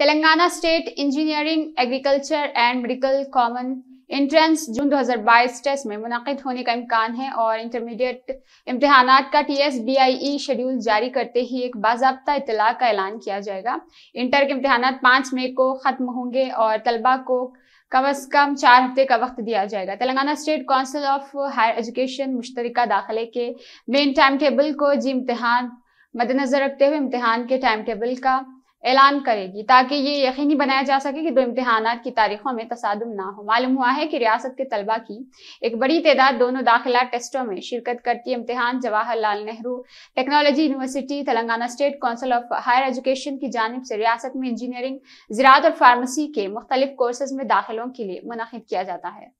Telangana state engineering agriculture and medical common entrance June 2022 test में मुनद होने का इम्कान है और इंटरमीडिएट इम्तहान का T S B I E schedule जारी करते ही एक बाबा इतला का ऐलान किया जाएगा इंटर के इम्तहान पाँच मई को ख़त्म होंगे और तलबा को कम अज कम चार हफ्ते का वक्त दिया जाएगा Telangana state council of higher education मुश्तरका दाखिले के मेन टाइम टेबल को जी इम्तहान मद्देनजर रखते हुए इम्तहान के टाइम टेबल का ऐलान करेगी ताकि ये यकीनी बनाया जा सके कि दो इम्तहान की तारीखों में तसादम ना हो मालूम हुआ है कि रियासत के तलबा की एक बड़ी तादाद दोनों दाखिला टेस्टों में शिरकत करती इम्तहान Jawaharlal Nehru technology university Telangana state council of higher education की जानब से रियासत में इंजीनियरिंग ज़रात और फार्मेसी के मुख्तलिफ कोर्सेज में दाखिलों के लिए मुनद किया जाता है